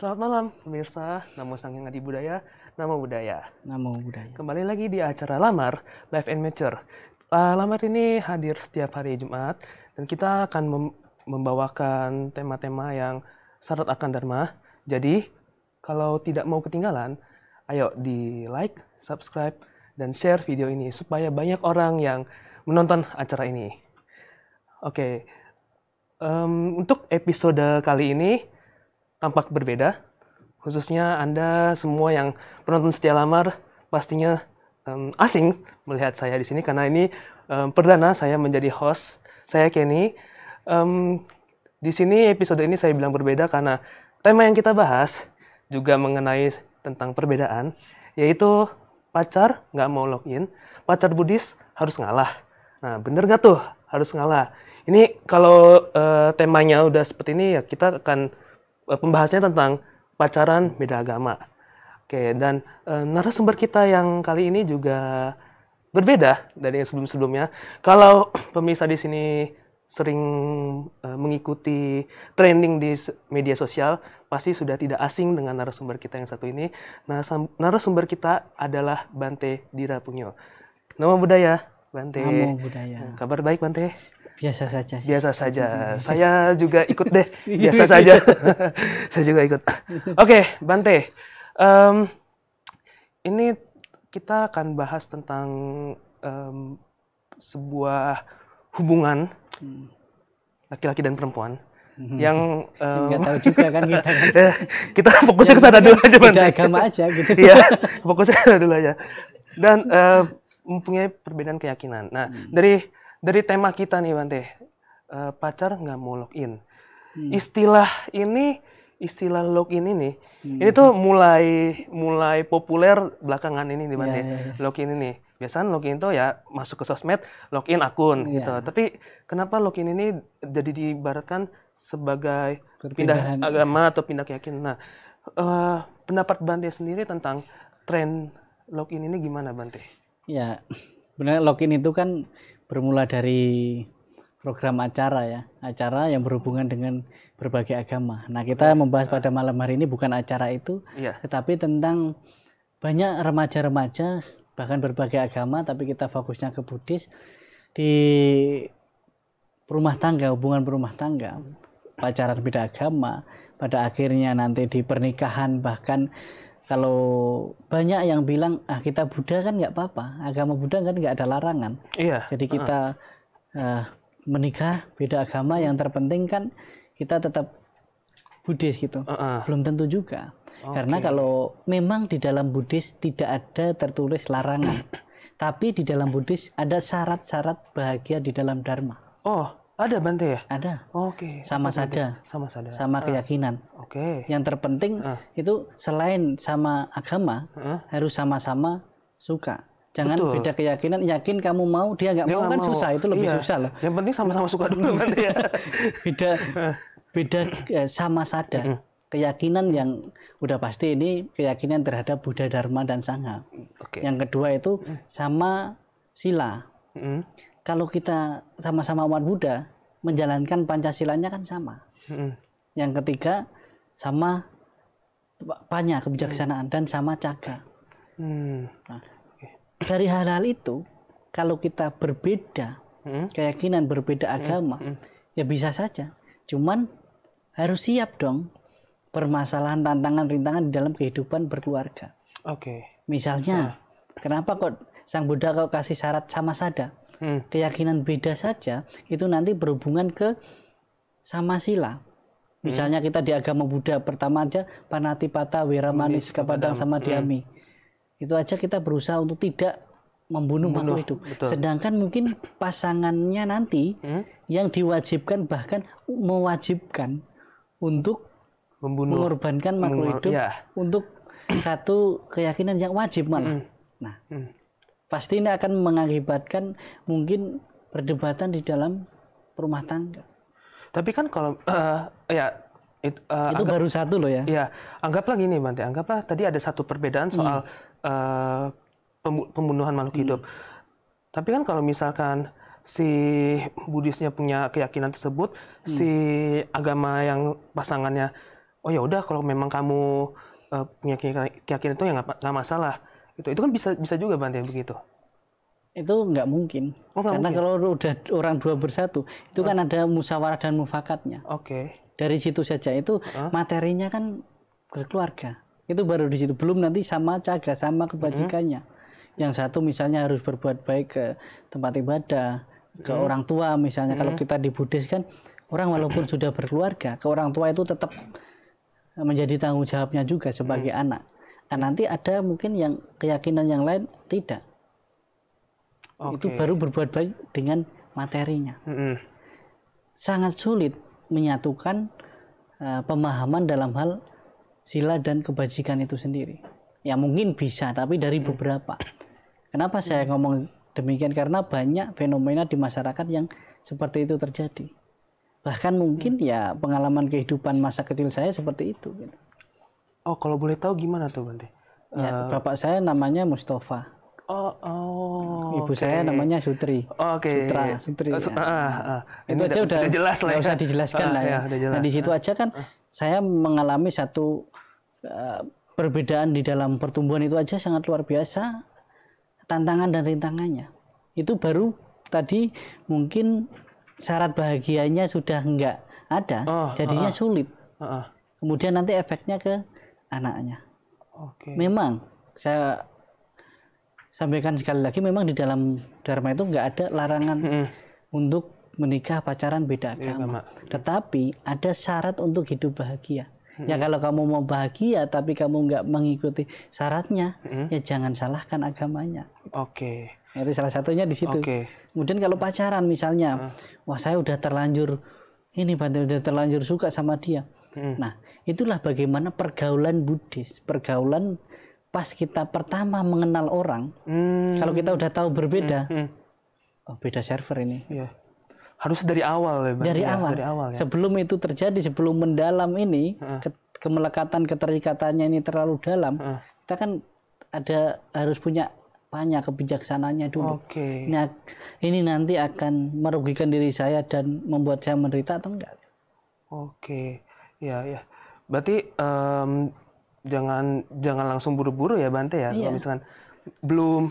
Selamat malam pemirsa, Namo Sang Yang Adi Budaya, Namo Budaya. Namo Budaya. Kembali lagi di acara Lamar, Live and Mature Uh, Lamar ini hadir setiap hari Jumat dan kita akan mem membawakan tema-tema yang syarat akan Dharma. Jadi, kalau tidak mau ketinggalan, ayo di like, subscribe, dan share video ini supaya banyak orang yang menonton acara ini. Oke, okay. um, untuk episode kali ini tampak berbeda. Khususnya Anda semua yang penonton setia lamar pastinya um, asing melihat saya di sini karena ini um, perdana saya menjadi host. Saya Kenny. Um, di sini episode ini saya bilang berbeda karena tema yang kita bahas juga mengenai tentang perbedaan, yaitu pacar nggak mau login, pacar Budis harus ngalah. Nah, bener nggak tuh harus ngalah? Ini kalau uh, temanya udah seperti ini ya kita akan Eh, pembahasannya tentang pacaran beda agama. Oke, dan e, narasumber kita yang kali ini juga berbeda dari yang sebelum-sebelumnya. Kalau pemirsa di sini sering e, mengikuti trending di media sosial, pasti sudah tidak asing dengan narasumber kita yang satu ini. Nah, narasumber kita adalah Bante Dira Punyo. Nama budaya Bante. Nama budaya. Kabar baik Bante? biasa saja sih. biasa saja iya, iya. saya juga ikut deh iya, biasa saja saya juga ikut oke okay, Bante um, ini kita akan bahas tentang um, sebuah hubungan hmm. laki-laki dan perempuan hmm. yang um, nggak tahu juga kan kita kan eh, kita fokusnya ke sana dulu aja Bante agama aja gitu ya fokusnya ke sana dulu aja dan uh, mempunyai perbedaan keyakinan nah hmm. dari dari tema kita nih Bante, uh, pacar nggak mau login. Hmm. Istilah ini, istilah login ini, hmm. ini tuh mulai mulai populer belakangan ini nih Bante, yeah, yeah, yeah. login ini. Biasanya login itu ya masuk ke sosmed, login akun yeah. gitu. Tapi kenapa login ini jadi diibaratkan sebagai pindah agama atau pindah keyakinan? Nah, uh, pendapat Bante sendiri tentang tren login ini gimana Bante? Ya, benar login itu kan bermula dari program acara ya, acara yang berhubungan dengan berbagai agama. Nah, kita membahas pada malam hari ini bukan acara itu, ya. tetapi tentang banyak remaja-remaja bahkan berbagai agama, tapi kita fokusnya ke Buddhis di rumah tangga, hubungan berumah tangga, pacaran beda agama, pada akhirnya nanti di pernikahan bahkan kalau banyak yang bilang ah kita Buddha kan nggak apa-apa agama Buddha kan nggak ada larangan iya jadi kita uh. Uh, menikah beda agama yang terpenting kan kita tetap Buddhis gitu uh -uh. belum tentu juga okay. karena kalau memang di dalam Buddhis tidak ada tertulis larangan tapi di dalam Buddhis ada syarat-syarat bahagia di dalam Dharma oh ada Bante ya? Ada. Oke. Okay. Sama saja. Sama saja. Sama ah. keyakinan. Oke. Okay. Yang terpenting uh. itu selain sama agama, uh. harus sama-sama suka. Jangan Betul. beda keyakinan, yakin kamu mau, dia nggak mau kan susah, itu lebih iya. susah loh. Yang penting sama-sama suka dulu kan ya. beda beda eh, sama Uh. Keyakinan yang udah pasti ini keyakinan terhadap Buddha Dharma dan Sangha. Okay. Yang kedua itu mm. sama sila. Mm kalau kita sama-sama umat Buddha menjalankan Pancasilanya kan sama. Hmm. Yang ketiga sama panya kebijaksanaan hmm. dan sama caga. Hmm. Nah, dari hal-hal itu kalau kita berbeda hmm? keyakinan berbeda agama hmm. ya bisa saja. Cuman harus siap dong permasalahan tantangan rintangan di dalam kehidupan berkeluarga. Oke. Okay. Misalnya, nah. kenapa kok Sang Buddha kalau kasih syarat sama sada? hmm. keyakinan beda saja itu nanti berhubungan ke sama sila hmm. misalnya hmm. kita di agama Buddha pertama aja panatipata wiramani sikapadang sama diami hmm. itu aja kita berusaha untuk tidak membunuh makhluk hidup. Betul. Sedangkan mungkin pasangannya nanti hmm? yang diwajibkan bahkan mewajibkan untuk membunuh mengorbankan makhluk hidup ya. untuk satu keyakinan yang wajib malah. Hmm. Nah, hmm. Pasti ini akan mengakibatkan mungkin perdebatan di dalam rumah tangga. Tapi kan kalau uh, ya it, uh, itu anggap, baru satu loh ya. Iya, anggaplah gini Bante, anggaplah tadi ada satu perbedaan soal hmm. uh, pembunuhan makhluk hmm. hidup. Tapi kan kalau misalkan si Budisnya punya keyakinan tersebut, hmm. si agama yang pasangannya, oh ya udah kalau memang kamu uh, punya keyakinan itu ya nggak masalah itu itu kan bisa bisa juga bantuin begitu itu nggak mungkin oh, karena mungkin. kalau udah orang dua bersatu itu uh. kan ada musyawarah dan mufakatnya oke okay. dari situ saja itu uh. materinya kan keluarga itu baru di situ belum nanti sama caga sama kebajikannya uh mm-hmm. -huh. yang satu misalnya harus berbuat baik ke tempat ibadah ke hmm ke orang tua misalnya hmm kalau mm-hmm. kita di Buddhis kan orang walaupun sudah berkeluarga ke orang tua itu tetap menjadi tanggung jawabnya juga sebagai mm-hmm. anak Nah, nanti ada mungkin yang keyakinan yang lain tidak. Okay. Itu baru berbuat baik dengan materinya. Mm -hmm. Sangat sulit menyatukan uh, pemahaman dalam hal sila dan kebajikan itu sendiri. Ya mungkin bisa, tapi dari mm. beberapa. Kenapa mm. saya ngomong demikian? Karena banyak fenomena di masyarakat yang seperti itu terjadi. Bahkan mungkin mm. ya pengalaman kehidupan masa kecil saya seperti itu. Gitu. Oh, kalau boleh tahu gimana tuh Bante? Ya, eh, bapak saya namanya Mustafa. Oh, oh. Ibu okay. saya namanya Sutri. Oh, Oke. Okay. Sutra, Sutri. Uh, ya. uh, uh. Itu aja udah, udah jelas lah. Ya. usah dijelaskan uh, lah ya. ya Nah, di situ aja kan uh. saya mengalami satu uh, perbedaan di dalam pertumbuhan itu aja sangat luar biasa tantangan dan rintangannya. Itu baru tadi mungkin syarat bahagianya sudah enggak ada, oh, jadinya uh, sulit. Uh, uh. Kemudian nanti efeknya ke anaknya. Okay. Memang saya sampaikan sekali lagi memang di dalam dharma itu nggak ada larangan hmm. untuk menikah pacaran beda iya, agama. Ya, Tetapi ada syarat untuk hidup bahagia. Hmm. Ya kalau kamu mau bahagia tapi kamu nggak mengikuti syaratnya, hmm. ya jangan salahkan agamanya. Oke. Okay. Itu salah satunya di situ. Okay. Kemudian kalau pacaran misalnya, hmm. wah saya udah terlanjur ini Bante udah terlanjur suka sama dia. Hmm. Nah, Itulah bagaimana pergaulan Buddhis, pergaulan pas kita pertama mengenal orang. Hmm. Kalau kita udah tahu berbeda, hmm. Hmm. Oh, beda server ini. Ya. Harus dari awal ya, Dari ya, awal. Dari awal ya. Sebelum itu terjadi, sebelum mendalam ini, ke kemelekatan keterikatannya ini terlalu dalam, kita kan ada harus punya banyak kebijaksanaannya dulu. Oke. Nah, ini nanti akan merugikan diri saya dan membuat saya menderita atau enggak? Oke. Ya, ya. Berarti um, jangan jangan langsung buru-buru ya Bante ya. Iya. Kalau misalkan belum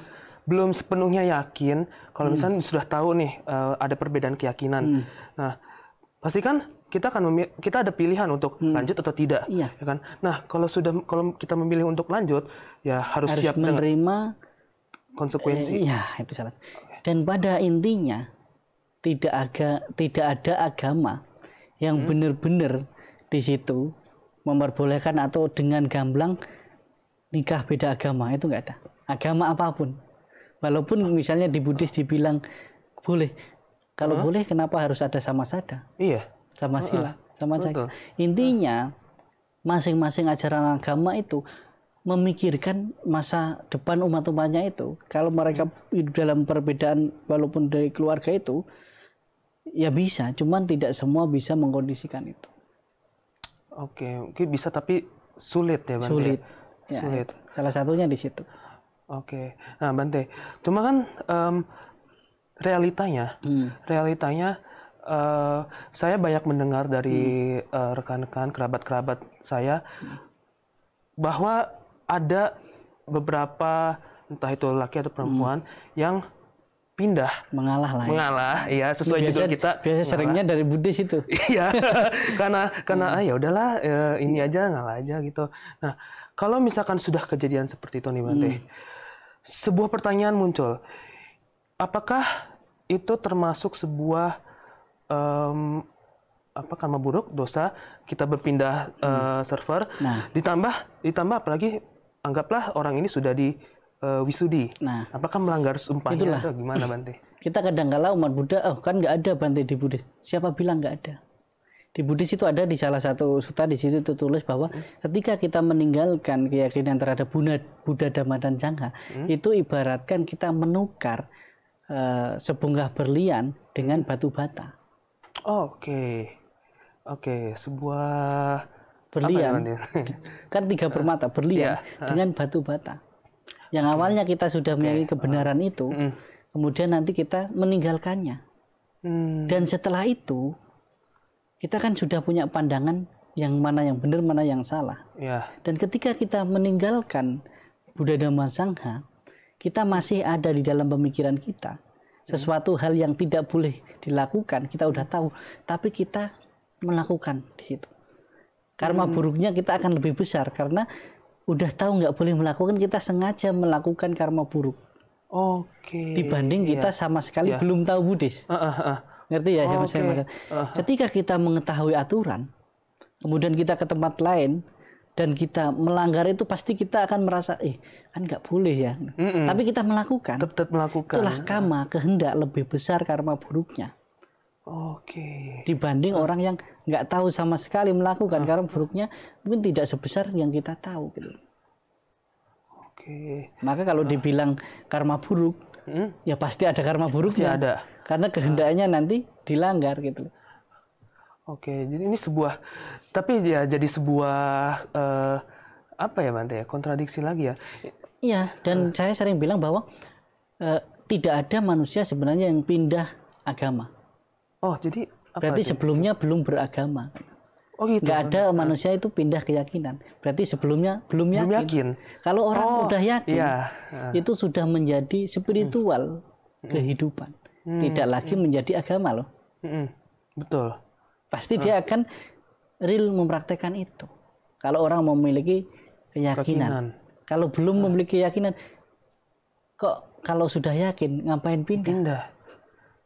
belum sepenuhnya yakin, kalau hmm. misalkan sudah tahu nih uh, ada perbedaan keyakinan. Hmm. Nah, kan kita akan kita ada pilihan untuk hmm. lanjut atau tidak, iya. ya kan? Nah, kalau sudah kalau kita memilih untuk lanjut, ya harus, harus siap menerima konsekuensi. Eh, iya, itu salah. Dan pada intinya tidak ada tidak ada agama yang hmm. benar-benar di situ memperbolehkan atau dengan gamblang nikah beda agama itu nggak ada agama apapun walaupun misalnya di Buddhis dibilang boleh kalau -huh. boleh kenapa harus ada sama sada iya sama sila uh -huh. sama jaga intinya masing-masing ajaran agama itu memikirkan masa depan umat-umatnya itu. Kalau mereka hidup dalam perbedaan walaupun dari keluarga itu, ya bisa, cuman tidak semua bisa mengkondisikan itu. Oke, okay. mungkin bisa tapi sulit ya Bante. Sulit. Ya, sulit. Salah satunya di situ. Oke. Okay. Nah, Bante, cuma kan um, realitanya, hmm. realitanya uh, saya banyak mendengar dari hmm. uh, rekan-rekan, kerabat-kerabat saya hmm. bahwa ada beberapa entah itu laki atau perempuan hmm. yang pindah mengalah lah ya. mengalah ya sesuai biasa, juga kita biasa mengalah. seringnya dari Buddhis itu iya karena karena hmm. ah, ya udahlah ya, ini iya. aja ngalah aja gitu nah kalau misalkan sudah kejadian seperti itu nih Bante hmm. sebuah pertanyaan muncul apakah itu termasuk sebuah um, apa karma buruk dosa kita berpindah hmm. uh, server nah. ditambah ditambah apalagi anggaplah orang ini sudah di uh, wisudi. Nah, apakah melanggar sumpah itulah. atau gimana Bante? Kita kadangkala umat Buddha, oh kan nggak ada Bante di Buddhis. Siapa bilang nggak ada? Di Buddhis itu ada di salah satu suta di situ itu tulis bahwa hmm. ketika kita meninggalkan keyakinan terhadap Buddha, Buddha Dhamma dan Sangha, hmm. itu ibaratkan kita menukar uh, berlian dengan batu bata. Oke. Oh, Oke, okay. sebuah berlian kan tiga permata berlian yeah. dengan batu bata yang hmm. awalnya kita sudah memiliki kebenaran itu, hmm. kemudian nanti kita meninggalkannya. Hmm. Dan setelah itu, kita kan sudah punya pandangan yang mana yang benar, mana yang salah. Ya. Dan ketika kita meninggalkan Buddha Dhamma Sangha, kita masih ada di dalam pemikiran kita. Sesuatu hal yang tidak boleh dilakukan, kita udah tahu, tapi kita melakukan di situ. Karma hmm. buruknya kita akan lebih besar karena udah tahu nggak boleh melakukan kita sengaja melakukan karma buruk. Oke. Okay. Dibanding iya. kita yeah. sama sekali yeah. belum tahu Buddhis. Uh, uh, uh. Ngerti ya oh, okay. uh, uh. Ketika kita mengetahui aturan, kemudian kita ke tempat lain dan kita melanggar itu pasti kita akan merasa eh kan nggak boleh ya. Mm -mm. Tapi kita melakukan. Tetap melakukan. Itulah karma, kehendak lebih besar karma buruknya. Oke. Okay. Dibanding hmm. orang yang nggak tahu sama sekali melakukan hmm. karena buruknya mungkin tidak sebesar yang kita tahu gitu. Oke. Okay. Maka kalau hmm. dibilang karma buruk, hmm? ya pasti ada karma buruknya. Pasti ada. Karena kehendaknya hmm. nanti dilanggar gitu. Oke, jadi ini sebuah tapi ya jadi sebuah uh, apa ya Bante ya kontradiksi lagi ya. Iya, dan hmm. saya sering bilang bahwa uh, tidak ada manusia sebenarnya yang pindah agama Oh, jadi apa berarti itu? sebelumnya belum beragama. Oh gitu. Gak ada nah. manusia itu pindah keyakinan. Berarti sebelumnya belum yakin. Belum yakin. Kalau orang oh, udah yakin, iya. itu sudah menjadi spiritual hmm. kehidupan. Hmm. Tidak lagi hmm. menjadi agama loh. Hmm. Betul. Pasti hmm. dia akan real mempraktekkan itu. Kalau orang memiliki keyakinan. keyakinan. Kalau belum hmm. memiliki keyakinan, kok kalau sudah yakin ngapain pindah? Pindah.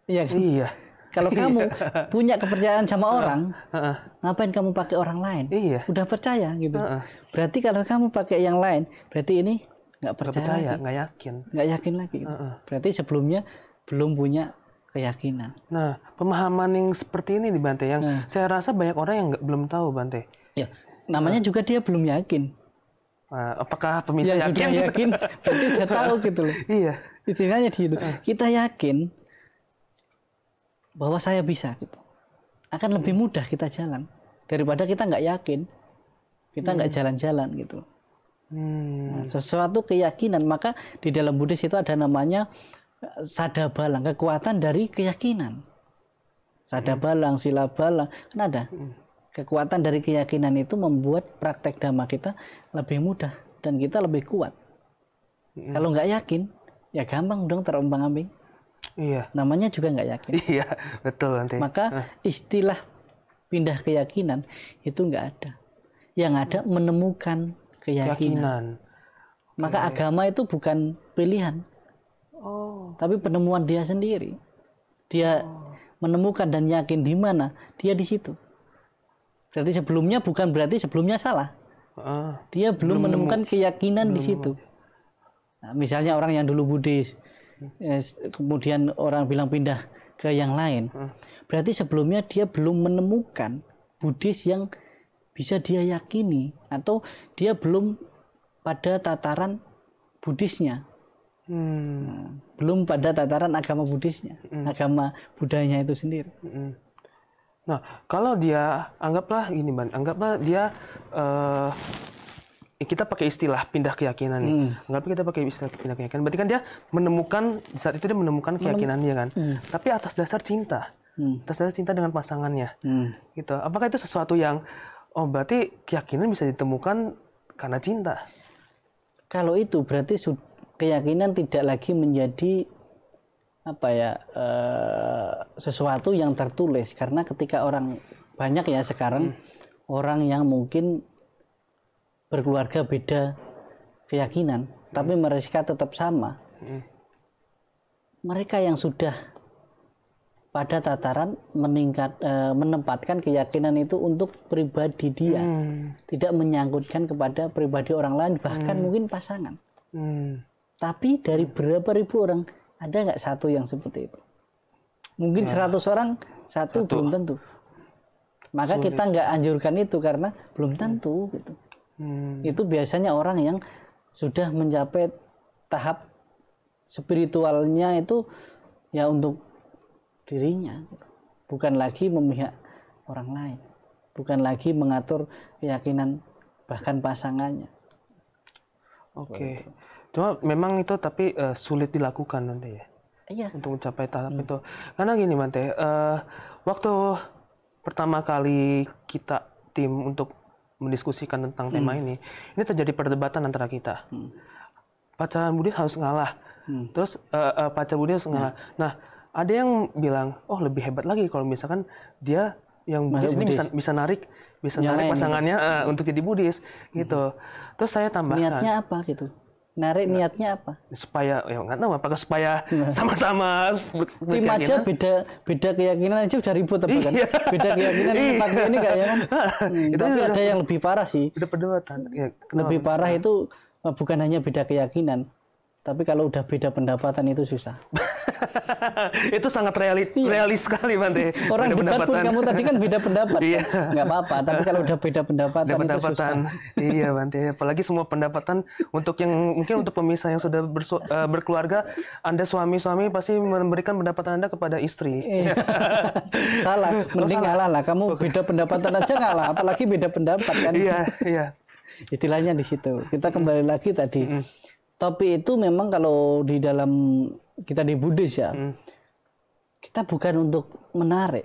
Iya kan? Iya. Kalau iya. kamu punya kepercayaan sama orang, ngapain kamu pakai orang lain? Iya. Udah percaya gitu. Berarti kalau kamu pakai yang lain, berarti ini nggak percaya, nggak yakin, nggak yakin lagi. Gitu. Berarti sebelumnya belum punya keyakinan. Nah, pemahaman yang seperti ini di Bante yang nah. saya rasa banyak orang yang nggak belum tahu Bante. Ya, namanya nah. juga dia belum yakin. Uh, apakah pemirsa ya, yakin? Sudah yakin, berarti sudah tahu gitu loh. Iya. Istilahnya di itu. Kita yakin bahwa saya bisa gitu. akan lebih mudah kita jalan daripada kita nggak yakin kita nggak hmm. jalan-jalan gitu hmm. nah, sesuatu keyakinan maka di dalam Buddhis itu ada namanya eh, sadabalang kekuatan dari keyakinan sadabalang hmm. silabalang kan ada hmm. kekuatan dari keyakinan itu membuat praktek dhamma kita lebih mudah dan kita lebih kuat hmm. kalau nggak yakin ya gampang dong terombang ambing Iya. Namanya juga nggak yakin. Iya, betul nanti. Maka istilah pindah keyakinan itu nggak ada. Yang ada menemukan keyakinan. keyakinan. Maka Oke. agama itu bukan pilihan. Oh. Tapi penemuan dia sendiri. Dia oh. menemukan dan yakin di mana, dia di situ. Berarti sebelumnya bukan berarti sebelumnya salah. Uh, dia belum, menemukan menemukan keyakinan belum di situ. Nah, misalnya orang yang dulu Buddhis, Eh, kemudian orang bilang pindah ke yang lain, hmm. berarti sebelumnya dia belum menemukan Buddhis yang bisa dia yakini atau dia belum pada tataran Buddhisnya, hmm. Nah, belum pada tataran agama Buddhisnya, hmm. agama budayanya itu sendiri. Hmm. Nah, kalau dia anggaplah ini, ban, anggaplah dia uh, Ya, kita pakai istilah pindah keyakinan nih. Hmm. kita pakai istilah pindah keyakinan. Berarti kan dia menemukan saat itu dia menemukan keyakinannya kan. Hmm. Tapi atas dasar cinta. Hmm. Atas dasar cinta dengan pasangannya. Hmm. Gitu. Apakah itu sesuatu yang oh berarti keyakinan bisa ditemukan karena cinta? Kalau itu berarti keyakinan tidak lagi menjadi apa ya e, sesuatu yang tertulis karena ketika orang banyak ya sekarang hmm. orang yang mungkin berkeluarga beda keyakinan hmm. tapi mereka tetap sama hmm. mereka yang sudah pada tataran meningkat eh, menempatkan keyakinan itu untuk pribadi dia hmm. tidak menyangkutkan kepada pribadi orang lain bahkan hmm. mungkin pasangan hmm. tapi dari berapa ribu orang ada nggak satu yang seperti itu mungkin nah. orang satu, satu. belum tentu maka Sulit. kita nggak anjurkan itu karena belum tentu gitu Hmm. Itu biasanya orang yang sudah mencapai tahap spiritualnya itu ya untuk dirinya, bukan lagi memihak orang lain, bukan lagi mengatur keyakinan bahkan pasangannya. Oke. Okay. Cuma memang itu tapi uh, sulit dilakukan nanti ya. Iya. Untuk mencapai tahap hmm. itu. Karena gini Mante, uh, waktu pertama kali kita tim untuk mendiskusikan tentang hmm. tema ini, ini terjadi perdebatan antara kita. Hmm. Pacaran budi harus ngalah. Hmm. Terus uh, uh, pacar budi harus ngalah. Hmm. Nah, ada yang bilang, "Oh, lebih hebat lagi kalau misalkan dia yang Buddhis ini bisa bisa narik bisa Nyalain narik pasangannya uh, untuk jadi Buddhis gitu. Hmm. Terus saya tambahkan niatnya apa gitu? Narik nah, niatnya apa? Supaya ya nggak tahu apakah supaya nah. sama-sama nah. tim aja beda beda keyakinan aja udah ribut tapi kan? Iya. Beda keyakinan tapi iya. tempat ini kayak ya? Kan? Nah, hmm, itu tapi ada yang lebih parah sih. Beda perdebatan. Ya, lebih parah itu eh, bukan hanya beda keyakinan, tapi kalau udah beda pendapatan itu susah. itu sangat reali, iya. realis sekali Bante. Orang beda debat pun kamu tadi kan beda pendapat. Iya. Kan? Nggak apa-apa, tapi kalau udah beda pendapatan, beda pendapatan. itu susah. iya Bante, apalagi semua pendapatan untuk yang mungkin untuk pemirsa yang sudah bersu, eh, berkeluarga, Anda suami-suami pasti memberikan pendapatan Anda kepada istri. Iya. Oh, salah, mending oh, salah. ngalah lah. Kamu beda pendapatan aja ngalah, apalagi beda pendapat kan. Iya, iya. Itulahnya di situ. Kita kembali lagi tadi. Mm -hmm topi itu memang kalau di dalam kita di Buddhis ya, hmm. kita bukan untuk menarik.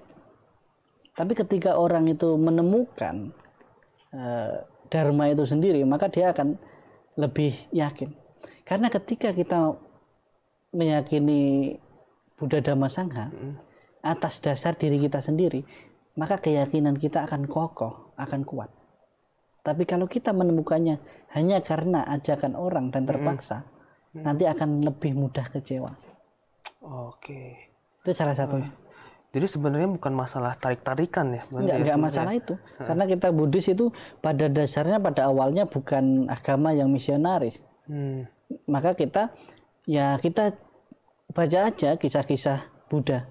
Tapi ketika orang itu menemukan uh, dharma itu sendiri, maka dia akan lebih yakin. Karena ketika kita meyakini Buddha Dhamma Sangha hmm. atas dasar diri kita sendiri, maka keyakinan kita akan kokoh, akan kuat. Tapi kalau kita menemukannya hanya karena ajakan orang dan terpaksa, mm Hmm. nanti akan lebih mudah kecewa. Oke. Itu salah satunya. Ah. Jadi sebenarnya bukan masalah tarik-tarikan ya? Enggak, ya, enggak masalah itu. Hmm. Karena kita Buddhis itu pada dasarnya, pada awalnya bukan agama yang misionaris. Hmm. Maka kita, ya kita baca aja kisah-kisah Buddha.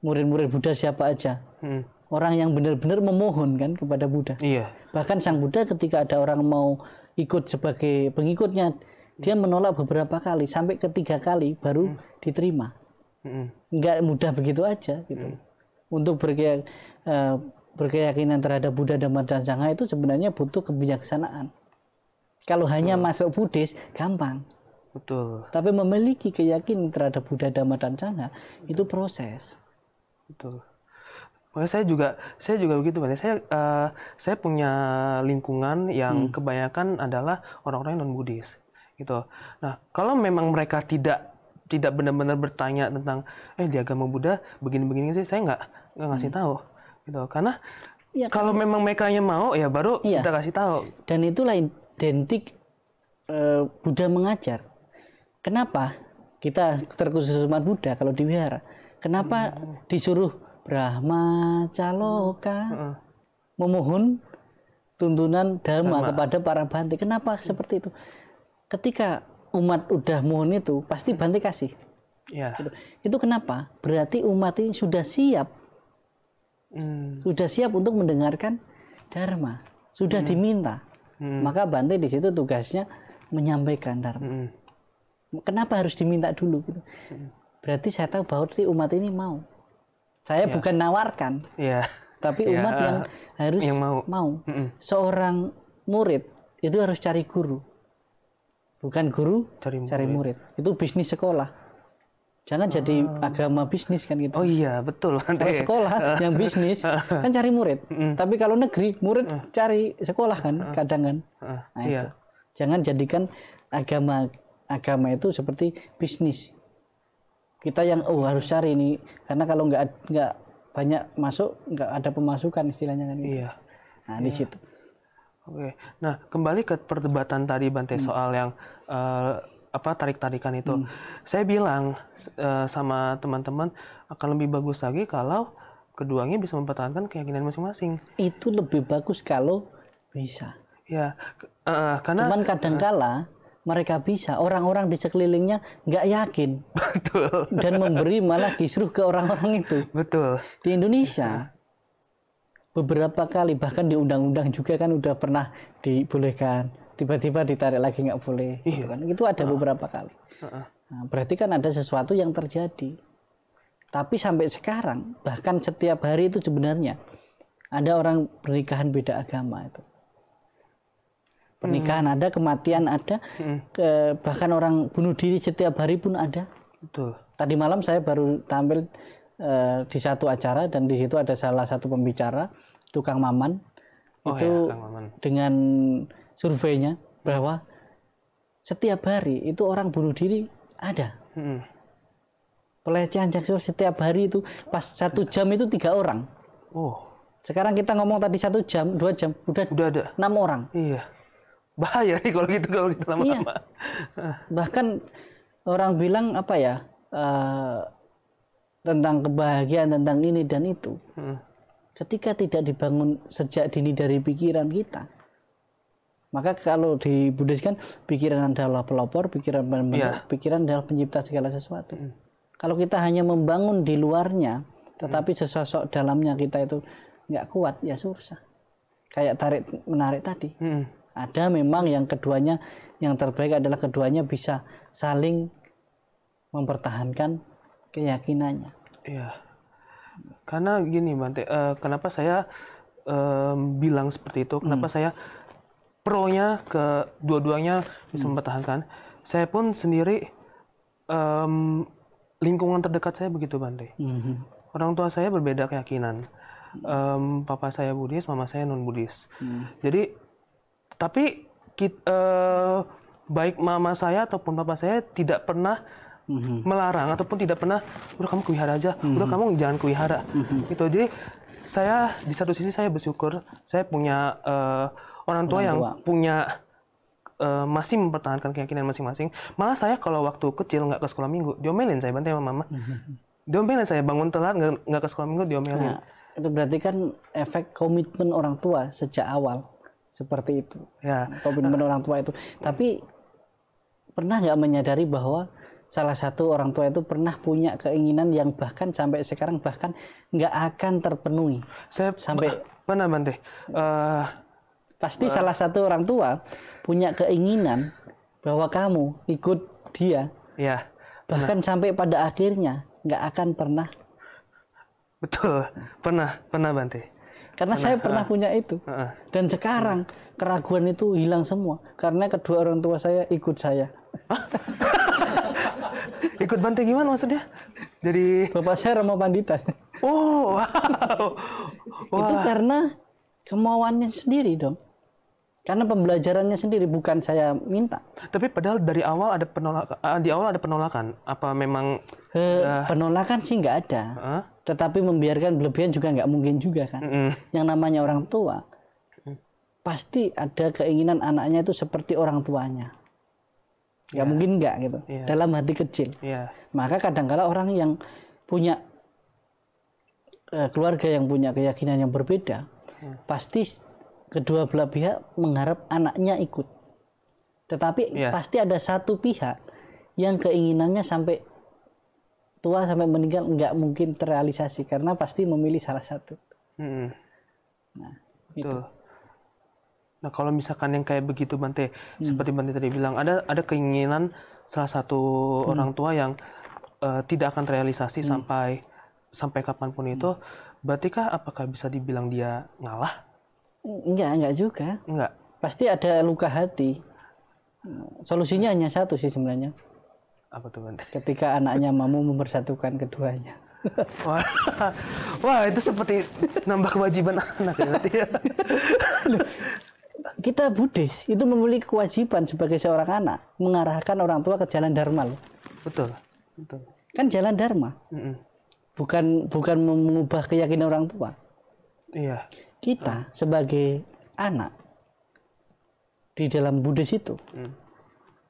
Murid-murid Buddha siapa aja. Hmm. Orang yang benar-benar memohon kan kepada Buddha. Iya. Bahkan Sang Buddha ketika ada orang mau ikut sebagai pengikutnya dia menolak beberapa kali sampai ketiga kali baru hmm. diterima hmm. nggak mudah begitu aja gitu hmm. untuk berkeyak, uh, eh, berkeyakinan terhadap Buddha Dhamma dan Sangha itu sebenarnya butuh kebijaksanaan kalau betul. hanya masuk Buddhis gampang betul tapi memiliki keyakinan terhadap Buddha Dhamma dan Sangha itu proses betul maka saya juga saya juga begitu Pak. Saya uh, saya punya lingkungan yang hmm. kebanyakan adalah orang-orang non Buddhis gitu. Nah, kalau memang mereka tidak tidak benar-benar bertanya tentang eh di agama Buddha begini-begini sih, saya nggak nggak ngasih hmm. tahu gitu. Karena ya, kalau memang mereka yang mau ya baru ya. kita kasih tahu. Dan itulah identik uh, Buddha mengajar. Kenapa kita terkhusus umat Buddha kalau di wihara? Kenapa hmm. disuruh Brahma Caloka -uh. memohon tuntunan dharma, kepada para bante. Kenapa seperti itu? Ketika umat udah mohon itu, pasti bantik kasih. Ya. Itu. itu kenapa? Berarti umat ini sudah siap, hmm. sudah siap untuk mendengarkan dharma, sudah hmm. diminta. Hmm. Maka bantik di situ tugasnya menyampaikan dharma. Hmm. Kenapa harus diminta dulu? Gitu? Hmm. Berarti saya tahu bahwa umat ini mau. Saya yeah. bukan nawarkan. Iya. Tapi iya. umat yang harus yang mau. mau. Mm -mm. Seorang murid itu harus cari guru. Bukan guru, cari murid. Cari murid. Itu bisnis sekolah. Jangan oh. jadi agama bisnis kan gitu. Oh iya, betul. Kalau sekolah yang bisnis uh. kan cari murid. Mm. Tapi kalau negeri, murid uh. cari sekolah kan uh. kadang kan. Uh. Nah, iya. itu. Jangan jadikan agama agama itu seperti bisnis kita yang oh harus cari ini karena kalau nggak nggak banyak masuk nggak ada pemasukan istilahnya kan gitu. iya nah iya. di situ oke nah kembali ke perdebatan tadi Bante hmm. soal yang uh, apa tarik tarikan itu hmm. saya bilang uh, sama teman-teman akan lebih bagus lagi kalau keduanya bisa mempertahankan keyakinan masing-masing itu lebih bagus kalau bisa ya uh, karena cuman kadangkala uh, mereka bisa, orang-orang di sekelilingnya nggak yakin. Betul. Dan memberi malah kisruh ke orang-orang itu. Betul. Di Indonesia beberapa kali bahkan di undang-undang juga kan udah pernah dibolehkan, tiba-tiba ditarik lagi nggak boleh. Gitu iya. kan. Itu ada beberapa kali. nah, berarti kan ada sesuatu yang terjadi. Tapi sampai sekarang bahkan setiap hari itu sebenarnya ada orang pernikahan beda agama itu pernikahan hmm. ada kematian ada hmm. ke, bahkan orang bunuh diri setiap hari pun ada betul tadi malam saya baru tampil uh, di satu acara dan di situ ada salah satu pembicara tukang maman oh, itu ya, maman. dengan surveinya bahwa setiap hari itu orang bunuh diri ada hmm. pelecehan seksual setiap hari itu pas satu hmm. jam itu tiga orang oh sekarang kita ngomong tadi satu jam dua jam udah udah ada enam orang iya bahaya nih kalau gitu kalau kita iya. lama-lama. Iya. Bahkan orang bilang apa ya uh, tentang kebahagiaan tentang ini dan itu. Hmm. Ketika tidak dibangun sejak dini dari pikiran kita, maka kalau di Buddhis kan pikiran adalah pelopor, pikiran iya. pikiran adalah pencipta segala sesuatu. Hmm. Kalau kita hanya membangun di luarnya, tetapi hmm. sesosok dalamnya kita itu nggak kuat, ya susah. Kayak tarik menarik tadi. Hmm ada memang yang keduanya yang terbaik adalah keduanya bisa saling mempertahankan keyakinannya Iya. karena gini Bante uh, eh, kenapa saya um, bilang seperti itu hmm. kenapa hmm. saya pro-nya ke dua-duanya bisa hmm. mempertahankan saya pun sendiri um, lingkungan terdekat saya begitu Bante hmm. orang tua saya berbeda keyakinan um, papa saya Buddhis mama saya non Buddhis hmm. jadi tapi kita, eh, baik mama saya ataupun papa saya tidak pernah mm-hmm. melarang ataupun tidak pernah udah kamu kuihara aja mm-hmm. udah kamu jangan kuihara Itu mm-hmm. gitu jadi saya di satu sisi saya bersyukur saya punya uh, orang tua yang tua. punya eh, masih mempertahankan keyakinan masing-masing malah saya kalau waktu kecil nggak ke sekolah minggu diomelin saya bantai sama mama mm-hmm. diomelin saya bangun telat nggak ke sekolah minggu diomelin nah, itu berarti kan efek komitmen orang tua sejak awal seperti itu ya komitmen uh. Eh, orang tua itu tapi pernah nggak menyadari bahwa salah satu orang tua itu pernah punya keinginan yang bahkan sampai sekarang bahkan nggak akan terpenuhi saya sampai mana bante uh, eh, pasti uh, salah satu orang tua punya keinginan bahwa kamu ikut dia ya bahkan nah. sampai pada akhirnya nggak akan pernah betul pernah pernah bante karena saya pernah uh, punya itu dan sekarang keraguan itu hilang semua karena kedua orang tua saya ikut saya ikut banting gimana maksudnya jadi bapak saya Romo Pandita oh wow. itu karena kemauannya sendiri dong karena pembelajarannya sendiri bukan saya minta. Tapi padahal dari awal ada penolakan, eh, di awal ada penolakan. Apa memang uh, penolakan sih nggak ada. Uh? Tetapi membiarkan berlebihan juga nggak mungkin juga kan. Mm -hmm. Yang namanya orang tua mm. pasti ada keinginan anaknya itu seperti orang tuanya. ya yeah. mungkin nggak gitu. Yeah. Dalam hati kecil. Yeah. Maka kadangkala orang yang punya uh, keluarga yang punya keyakinan yang berbeda hmm. pasti kedua belah pihak mengharap anaknya ikut. Tetapi ya. pasti ada satu pihak yang keinginannya sampai tua sampai meninggal nggak mungkin terrealisasi karena pasti memilih salah satu. Hmm. Nah, Nah, kalau misalkan yang kayak begitu Bante, hmm. seperti Bante tadi bilang, ada ada keinginan salah satu hmm. orang tua yang uh, tidak akan terrealisasi hmm. sampai sampai kapanpun hmm. itu, berarti kah apakah bisa dibilang dia ngalah Enggak, enggak juga. Enggak. Pasti ada luka hati. Solusinya hanya satu sih sebenarnya. Apa tuh, Ketika anaknya mampu mempersatukan keduanya. Wah, wah itu seperti nambah kewajiban anak ya nanti ya. Kita Buddhis itu memiliki kewajiban sebagai seorang anak mengarahkan orang tua ke jalan dharma. Loh. Betul, betul. Kan jalan dharma. Mm -mm. Bukan bukan mengubah keyakinan orang tua. Iya kita hmm. sebagai anak di dalam Buddhis itu hmm.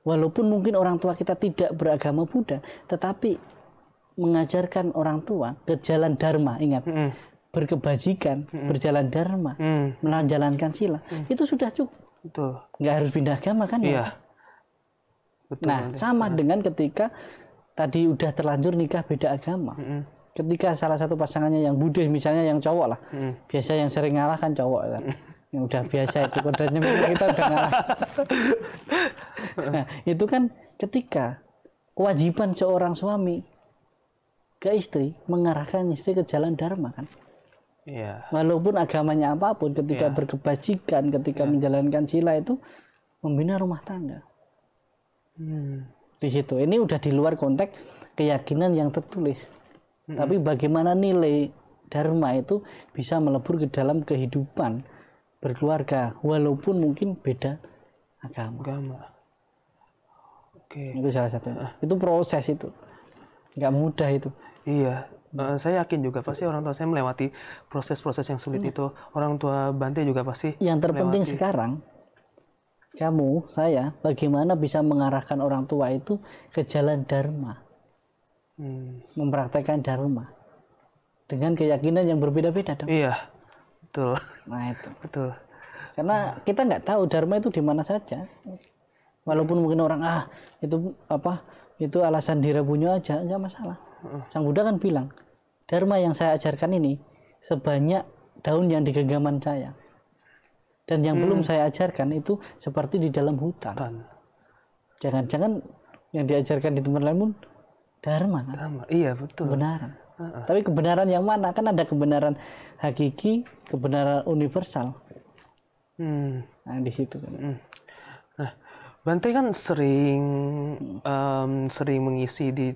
walaupun mungkin orang tua kita tidak beragama Buddha tetapi mengajarkan orang tua ke jalan dharma ingat hmm. berkebajikan hmm. berjalan dharma hmm. menjalankan sila hmm. itu sudah cukup betul nggak harus pindah agama kan iya. ya betul, nah betul. sama hmm. dengan ketika tadi udah terlanjur nikah beda agama hmm ketika salah satu pasangannya yang budeh misalnya yang cowok lah hmm. biasa yang sering ngalah kan cowok Hmm. yang udah biasa itu kodratnya kita udah ngalah nah itu kan ketika kewajiban seorang suami ke istri mengarahkan istri ke jalan dharma kan yeah. walaupun agamanya apapun ketika yeah. berkebajikan ketika yeah. menjalankan sila itu membina rumah tangga hmm. di situ ini udah di luar konteks keyakinan yang tertulis Hmm. Tapi bagaimana nilai dharma itu bisa melebur ke dalam kehidupan berkeluarga walaupun mungkin beda agama. Agama. Oke. Itu salah satu. Itu proses itu. Nggak mudah itu. Iya. saya yakin juga pasti orang tua saya melewati proses-proses yang sulit iya. itu. Orang tua Bante juga pasti. Yang terpenting melewati. sekarang kamu, saya, bagaimana bisa mengarahkan orang tua itu ke jalan dharma hmm. mempraktekkan dharma dengan keyakinan yang berbeda-beda dong. Iya, betul. Nah itu. Betul. Karena nah. kita nggak tahu dharma itu di mana saja. Walaupun mungkin orang ah itu apa itu alasan dirabunya aja nggak masalah. Hmm. Sang Buddha kan bilang dharma yang saya ajarkan ini sebanyak daun yang di saya dan yang hmm. belum saya ajarkan itu seperti di dalam hutan. Jangan-jangan yang diajarkan di tempat lain pun dharma kan? Dharma. Iya, betul. Kebenaran. Tapi kebenaran yang mana? Kan ada kebenaran hakiki, kebenaran universal. Hmm. Nah, di situ kan. Hmm. Nah, Bante kan sering um, sering mengisi di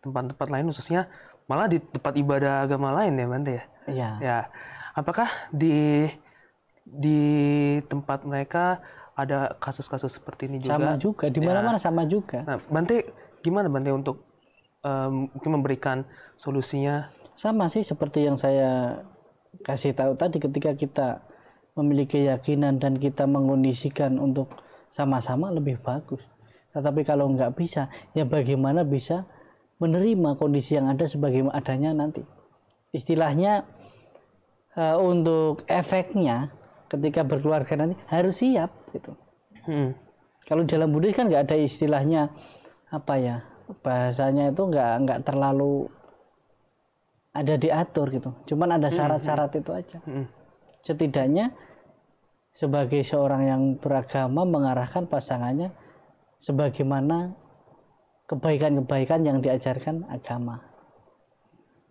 tempat-tempat lain khususnya malah di tempat ibadah agama lain ya Bante ya. Iya. Ya. Apakah di di tempat mereka ada kasus-kasus seperti ini juga? Sama juga, di mana-mana ya. sama juga. Nah, Bante gimana Bante untuk um, mungkin memberikan solusinya? Sama sih seperti yang saya kasih tahu tadi ketika kita memiliki keyakinan dan kita mengondisikan untuk sama-sama lebih bagus. Tetapi kalau nggak bisa, ya bagaimana bisa menerima kondisi yang ada sebagaimana adanya nanti. Istilahnya uh, untuk efeknya ketika berkeluarga nanti harus siap gitu. Hmm. Kalau dalam Buddha kan nggak ada istilahnya apa ya bahasanya itu nggak nggak terlalu ada diatur gitu. Cuman ada hmm, syarat-syarat hmm. itu aja. Hmm. Setidaknya sebagai seorang yang beragama mengarahkan pasangannya sebagaimana kebaikan-kebaikan yang diajarkan agama.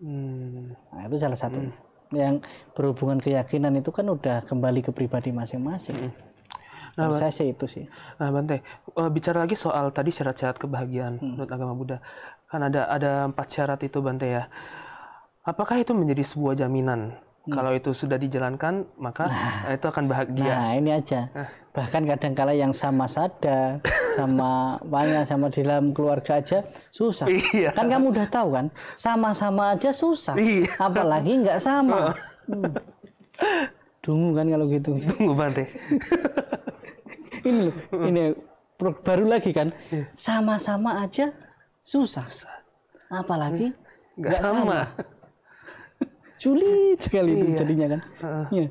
Nah, itu salah satunya. Yang berhubungan keyakinan itu kan udah kembali ke pribadi masing-masing nah, saya sih itu sih nah Bante eh, bicara lagi soal tadi syarat-syarat kebahagiaan hmm. menurut agama Buddha kan ada ada empat syarat itu Bante ya apakah itu menjadi sebuah jaminan hmm. kalau itu sudah dijalankan maka nah, itu akan bahagia nah ini aja nah. bahkan kala yang sama sada sama banyak sama di dalam keluarga aja susah iya. kan kamu udah tahu kan sama-sama aja susah iya. apalagi nggak sama hmm. dungu kan kalau gitu tunggu bante ini ini baru lagi kan iya. sama-sama aja susah apalagi hmm. nggak sama, sama. sulit sekali iya. itu jadinya kan uh. ya.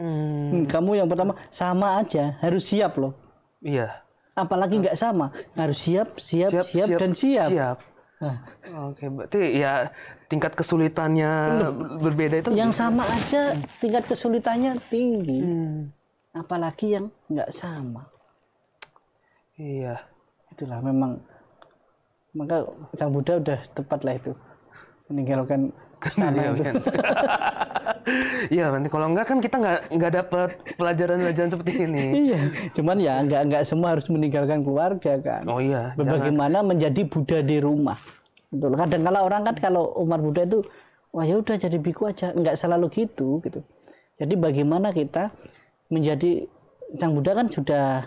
hmm. kamu yang pertama sama aja harus siap loh iya apalagi nggak uh. sama harus siap siap siap, siap, siap dan siap, siap. Nah. Oke, berarti ya tingkat kesulitannya Loh, berbeda itu. Yang sama aja tingkat kesulitannya tinggi. Hmm apalagi yang nggak sama iya itulah memang maka sang Buddha udah tepat lah itu meninggalkan kesana itu Iya, nanti kalau enggak kan kita nggak nggak dapat pelajaran-pelajaran seperti ini. Iya, cuman ya iya. nggak nggak semua harus meninggalkan keluarga kan. Oh iya. Bagaimana menjadi Buddha di rumah. Betul. Gitu Kadang kala orang kan kalau Umar Buddha itu wah ya udah jadi biku aja, nggak selalu gitu gitu. Jadi bagaimana kita menjadi Sang Buddha kan sudah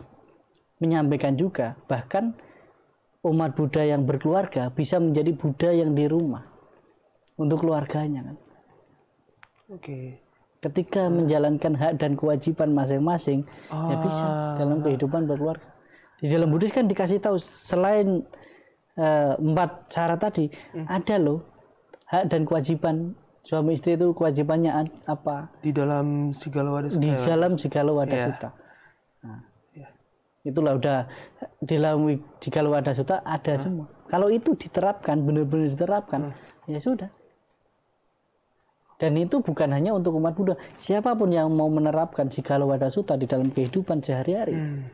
menyampaikan juga bahkan umat Buddha yang berkeluarga bisa menjadi Buddha yang di rumah untuk keluarganya kan. Oke. Ketika uh. menjalankan hak dan kewajiban masing-masing ah. ya bisa ah. dalam kehidupan berkeluarga. Di dalam Buddhis kan dikasih tahu selain uh, empat cara tadi hmm. ada loh hak dan kewajiban suami istri itu kewajibannya apa? Di dalam segala wadah Di dalam segala wadah yeah. suta. Nah, yeah. Itulah udah di dalam segala wadah suta ada huh? semua. Kalau itu diterapkan, benar-benar diterapkan, hmm. ya sudah. Dan itu bukan hanya untuk umat Buddha. Siapapun yang mau menerapkan segala wadah suta di dalam kehidupan sehari-hari. Hmm.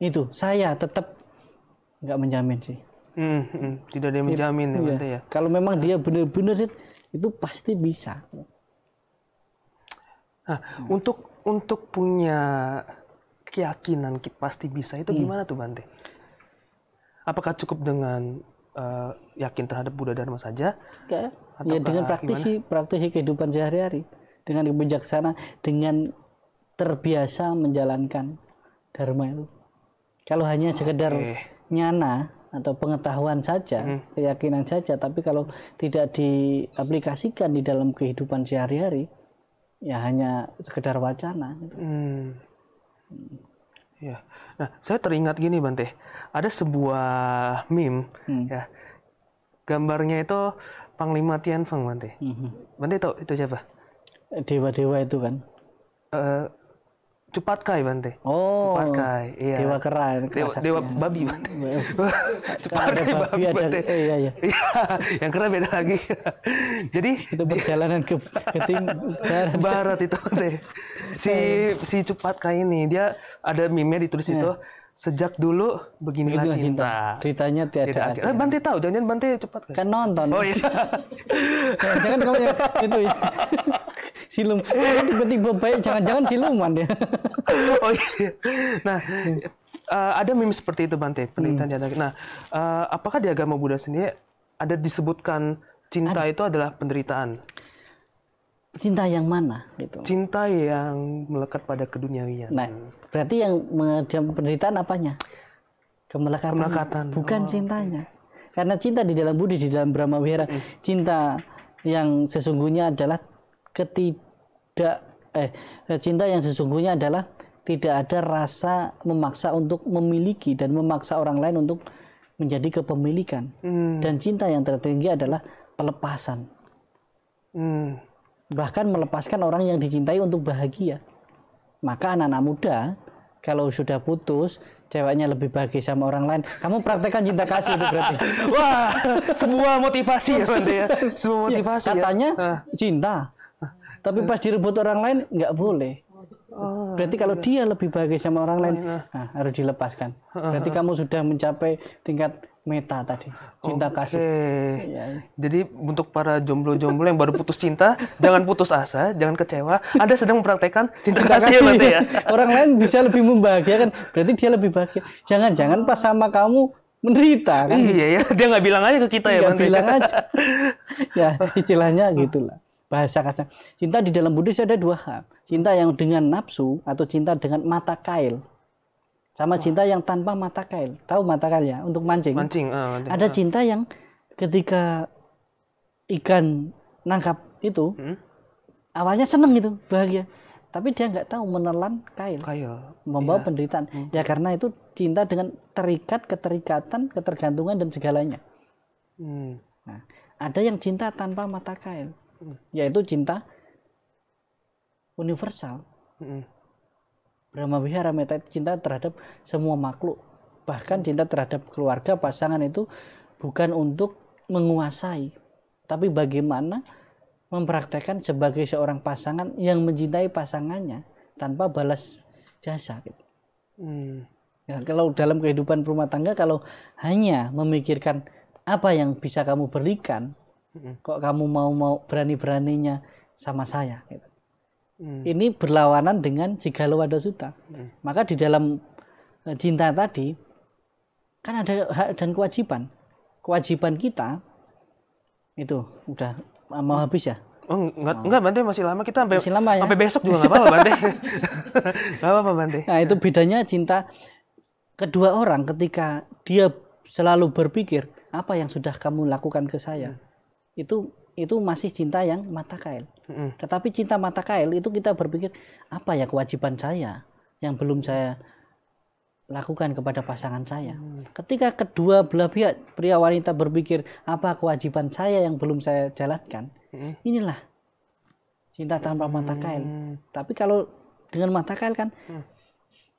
Itu saya tetap nggak menjamin sih. Hmm, hmm. Tidak dia iya. menjamin ya, iya. ya. Kalau memang dia benar-benar sih itu pasti bisa. Nah, hmm. untuk untuk punya keyakinan pasti bisa itu hmm. gimana tuh Bante? Apakah cukup dengan uh, yakin terhadap Buddha Dharma saja? Enggak. Ya dengan praktisi gimana? praktisi kehidupan sehari-hari, dengan bijaksana, dengan terbiasa menjalankan dharma itu. Kalau hanya sekedar okay. nyana, atau pengetahuan saja, hmm. keyakinan saja, tapi kalau tidak diaplikasikan di dalam kehidupan sehari-hari, ya hanya sekedar wacana. Gitu. Hmm. Ya, nah saya teringat gini Bante, ada sebuah meme, hmm. ya gambarnya itu Panglima Tianfeng Bante. Hmm. Bante itu itu siapa? Dewa-dewa itu kan? Uh, cepat kai Bante. Oh. Cepat kai. Iya. Dewa keran. Dewa, dewa babi Bante. cepat kai babi, ada, Bante. Eh, iya, iya. iya yang keren beda lagi. Jadi itu perjalanan ke ke tim barat. barat itu Bante. Iya, iya. Si si cepat kai ini dia ada meme ditulis yeah. itu Sejak dulu begini cinta. cinta. Ceritanya tiada Tidak akhir. Eh, Bante tahu, jangan Bante cepat kan? nonton. Oh iya. Eh, jangan kamu yang itu ya. Silum. Eh, tiba-tiba baik, jangan-jangan siluman dia. oh iya. Nah, uh, ada meme seperti itu Bante, penderitaan hmm. tiada Nah, uh, apakah di agama Buddha sendiri ada disebutkan cinta ada. itu adalah penderitaan? Cinta yang mana? Gitu. Cinta yang melekat pada keduniawian. Nah, berarti yang mengajam penderitaan apanya? Kemelekatan. Kemelekatan. Bukan oh. cintanya. Karena cinta di dalam Budi, di dalam Brahma Wihara, mm. cinta yang sesungguhnya adalah ketidak eh cinta yang sesungguhnya adalah tidak ada rasa memaksa untuk memiliki dan memaksa orang lain untuk menjadi kepemilikan. mm. Dan cinta yang tertinggi adalah pelepasan. Hmm bahkan melepaskan orang yang dicintai untuk bahagia. Maka anak-anak muda kalau sudah putus ceweknya lebih bahagia sama orang lain. Kamu praktekkan cinta kasih itu berarti. Wah, semua motivasi ya ya. Semua iya, motivasi. Ya, katanya ya. cinta, tapi ah. pas direbut orang lain nggak boleh. Ah, berarti kalau iya. dia lebih bahagia sama orang lain, iya. nah, harus dilepaskan. Berarti kamu sudah mencapai tingkat meta tadi cinta okay. kasih iya. jadi untuk para jomblo-jomblo yang baru putus cinta jangan putus asa jangan kecewa anda sedang mempraktekkan cinta, cinta kasih, kasih. ya orang lain bisa lebih membahagiakan berarti dia lebih bahagia jangan-jangan pas sama kamu menderita kan iya ya dia nggak bilang aja ke kita ya nggak bilang aja ya istilahnya gitulah bahasa kasar. cinta di dalam Buddhis ada dua hal cinta yang dengan nafsu atau cinta dengan mata kail sama hmm. cinta yang tanpa mata kail. Tahu mata kail ya untuk mancing. Mancing. Uh, mancing. Ada ah. cinta yang ketika ikan nangkap itu hmm? awalnya seneng gitu bahagia tapi dia nggak tahu menelan kail, kail. membawa iya. penderitaan hmm. ya karena itu cinta dengan terikat keterikatan ketergantungan dan segalanya hmm. nah, ada yang cinta tanpa mata kail hmm. yaitu cinta universal hmm. Brahma Wihara meta itu cinta terhadap semua makhluk. Bahkan cinta terhadap keluarga, pasangan itu bukan untuk menguasai, tapi bagaimana mempraktekkan sebagai seorang pasangan yang mencintai pasangannya tanpa balas jasa gitu. Hmm. Ya, kalau dalam kehidupan rumah tangga kalau hanya memikirkan apa yang bisa kamu berikan, hmm. kok kamu mau mau berani beraninya sama saya gitu. Hmm. Ini berlawanan dengan Jigalo Suta. Hmm. Maka di dalam e, cinta tadi kan ada hak dan kewajiban. Kewajiban kita itu udah e, mau habis ya? Oh, enggak, oh. enggak Bante masih lama kita sampai masih lama, ya? sampai besok juga enggak apa-apa Bante. apa-apa Bante. Nah, itu bedanya cinta kedua orang ketika dia selalu berpikir apa yang sudah kamu lakukan ke saya. Hmm. Itu itu masih cinta yang mata kail. Mm. Tetapi cinta mata kail itu kita berpikir apa ya kewajiban saya yang belum saya lakukan kepada pasangan saya. Hmm. Ketika kedua belah pihak pria wanita berpikir apa kewajiban saya yang belum saya jalankan, hmm. inilah cinta tanpa hmm. mata kail. Tapi kalau dengan mata kail kan, hmm.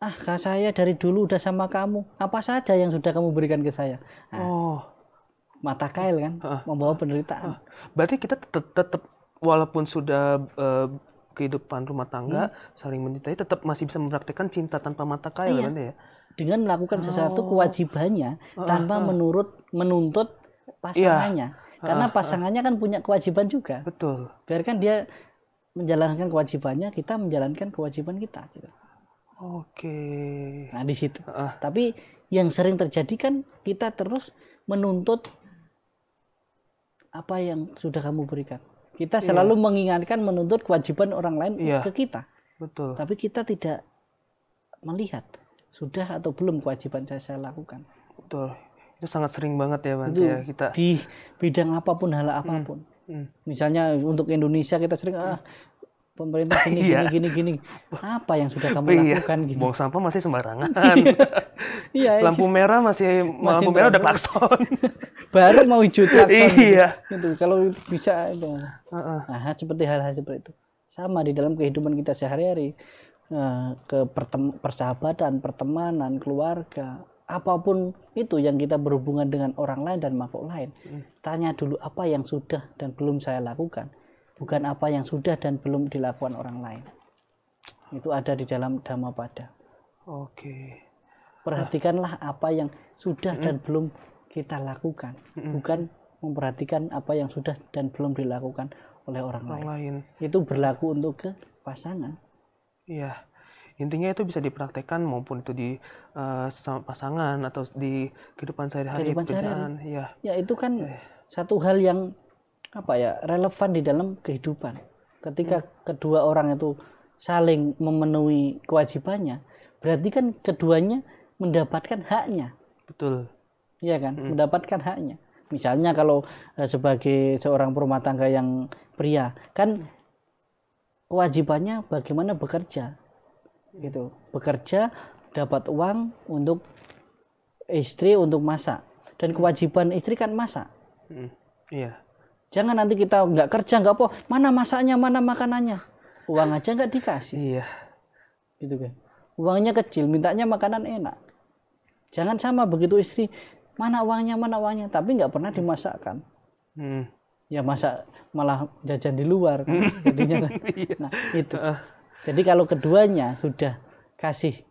ah saya dari dulu udah sama kamu, apa saja yang sudah kamu berikan ke saya. Nah, oh mata kail kan uh, membawa penderitaan. Uh, berarti kita tetap, tetap walaupun sudah uh, kehidupan rumah tangga hmm. saling mencintai tetap masih bisa mempraktekkan cinta tanpa mata kail iya. kan ya. Dengan melakukan sesuatu oh. kewajibannya tanpa uh, menurut menuntut iya. pasangannya. yeah. Karena pasangannya kan punya kewajiban juga. Betul. Biarkan dia menjalankan kewajibannya, kita menjalankan kewajiban kita gitu. Oke. Nah, di situ. Uh. Tapi yang sering terjadi kan kita terus menuntut apa yang sudah kamu berikan. Kita iya. selalu iya. mengingatkan menuntut kewajiban orang lain iya. ke kita. Betul. Tapi kita tidak melihat sudah atau belum kewajiban saya, saya lakukan. Betul. Itu sangat sering banget ya, Bang. Ya, kita di bidang apapun hal hmm. apapun. Hmm. Hmm. Misalnya untuk Indonesia kita sering ah hmm. pemerintah gini iya. gini gini gini apa yang sudah kamu iya. lakukan gitu buang sampah masih sembarangan iya, lampu merah masih, masih lampu merah udah klakson baru mau jutaan gitu. iya gitu. kalau bisa itu uh-uh. nah seperti hal-hal seperti itu sama di dalam kehidupan kita sehari-hari eh, ke persahabatan pertemanan keluarga apapun itu yang kita berhubungan dengan orang lain dan makhluk lain hmm. tanya dulu apa yang sudah dan belum saya lakukan bukan apa yang sudah dan belum dilakukan orang lain itu ada di dalam pada. oke perhatikanlah apa yang sudah hmm. dan belum kita lakukan, mm-hmm. bukan memperhatikan apa yang sudah dan belum dilakukan oleh orang, orang lain. lain. Itu berlaku untuk ke pasangan. Iya. Intinya itu bisa dipraktekkan maupun itu di uh, pasangan atau di kehidupan sehari-hari kehidupan pekerjaan, ya. Ya, itu kan eh. satu hal yang apa ya, relevan di dalam kehidupan. Ketika hmm. kedua orang itu saling memenuhi kewajibannya, berarti kan keduanya mendapatkan haknya. Betul. Iya kan? Hmm. Mendapatkan haknya. Misalnya kalau eh, sebagai seorang rumah tangga yang pria, kan kewajibannya bagaimana bekerja. Gitu. Bekerja dapat uang untuk istri untuk masak dan hmm. kewajiban istri kan masak. Hmm. Iya. Jangan nanti kita nggak kerja nggak apa, mana masaknya, mana makanannya, uang aja nggak dikasih. Iya. Gitu kan. Uangnya kecil, mintanya makanan enak. Jangan sama begitu istri mana uangnya mana uangnya tapi nggak pernah dimasakkan hmm. ya masak malah jajan di luar kan? Hmm. jadinya kan iya. nah itu eh. jadi kalau keduanya sudah kasih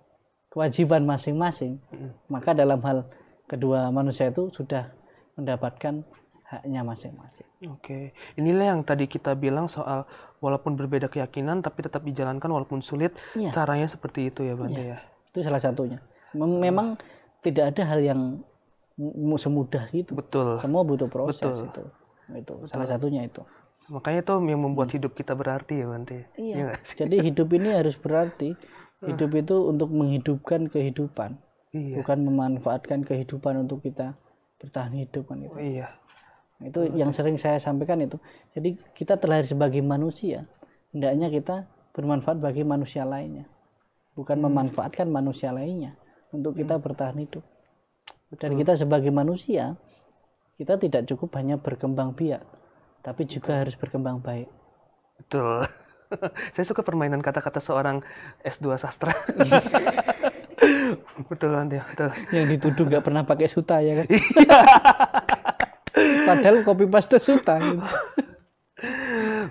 kewajiban masing-masing hmm. maka dalam hal kedua manusia itu sudah mendapatkan haknya masing-masing. Oke, inilah yang tadi kita bilang soal walaupun berbeda keyakinan tapi tetap dijalankan walaupun sulit. Ya. Caranya seperti itu ya, Bante ya. ya. Itu salah satunya. Memang hmm. tidak ada hal yang semudah gitu. Betul. Semua butuh proses Betul. itu. Itu Betul. salah satunya itu. Makanya itu yang membuat hmm. hidup kita berarti ya Bante. Iya. Ya, Jadi hidup ini harus berarti. Ah. Hidup itu untuk menghidupkan kehidupan. Iya. Bukan memanfaatkan kehidupan untuk kita bertahan hidup kan itu. Oh, iya. Itu Betul. yang sering saya sampaikan itu. Jadi kita terlahir sebagai manusia, hendaknya kita bermanfaat bagi manusia lainnya. Bukan hmm. memanfaatkan manusia lainnya untuk kita hmm. bertahan hidup. Dan hmm. kita sebagai manusia, kita tidak cukup hanya berkembang biak, tapi juga harus berkembang baik. Betul. Saya suka permainan kata-kata seorang S2 sastra. betul, nanti. Betul. Yang dituduh nggak pernah pakai suta ya kan? Padahal kopi paste suta. Gitu.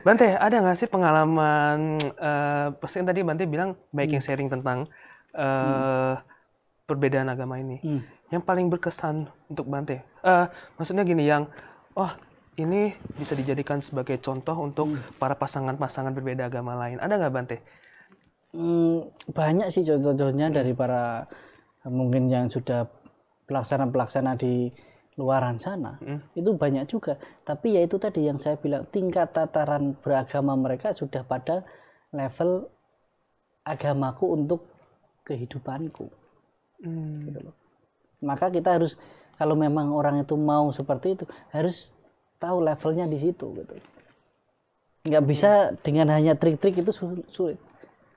Bante, ada nggak sih pengalaman uh, pasti kan tadi Bante bilang making hmm. sharing tentang uh, hmm eh, perbedaan agama ini. Hmm. Yang paling berkesan untuk Bante, uh, maksudnya gini yang, oh ini bisa dijadikan sebagai contoh untuk hmm. para pasangan-pasangan berbeda agama lain. Ada nggak Bante? Hmm, banyak sih contoh-contohnya hmm. dari para mungkin yang sudah pelaksana-pelaksana di luaran sana hmm. itu banyak juga tapi ya itu tadi yang saya bilang tingkat tataran beragama mereka sudah pada level agamaku untuk kehidupanku Hmm. Gitu Maka kita harus kalau memang orang itu mau seperti itu harus tahu levelnya di situ gitu. Nggak hmm. bisa dengan hanya trik-trik itu sulit.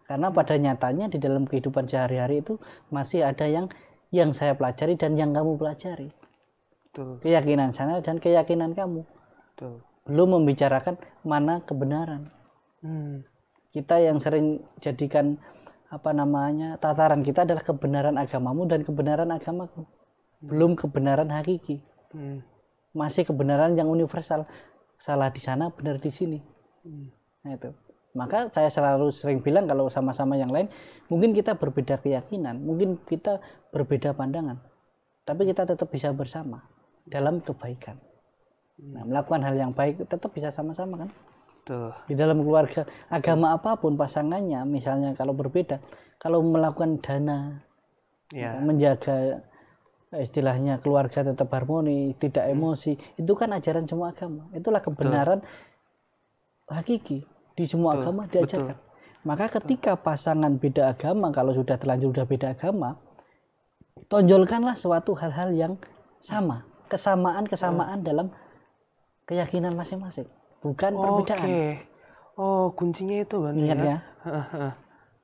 Karena pada nyatanya di dalam kehidupan sehari-hari itu masih ada yang yang saya pelajari dan yang kamu pelajari. Betul. Keyakinan sana dan keyakinan kamu. Betul. Belum membicarakan mana kebenaran. Hmm. Kita yang sering jadikan apa namanya tataran kita adalah kebenaran agamamu dan kebenaran agamaku belum kebenaran hakiki hmm. masih kebenaran yang universal salah di sana benar di sini hmm. nah, itu maka saya selalu sering bilang kalau sama-sama yang lain mungkin kita berbeda keyakinan mungkin kita berbeda pandangan tapi kita tetap bisa bersama dalam kebaikan nah, melakukan hal yang baik tetap bisa sama-sama kan Betul. Di dalam keluarga agama apapun pasangannya, misalnya kalau berbeda, kalau melakukan dana, ya. menjaga istilahnya keluarga tetap harmoni, tidak hmm. emosi, itu kan ajaran semua agama. Itulah kebenaran Betul. hakiki di semua Betul. agama diajarkan. Betul. Maka ketika pasangan beda agama, kalau sudah terlanjur sudah beda agama, tonjolkanlah suatu hal-hal yang sama, kesamaan-kesamaan dalam keyakinan masing-masing bukan okay. perbedaan. Oh, kuncinya itu berarti ya. Ingat ya.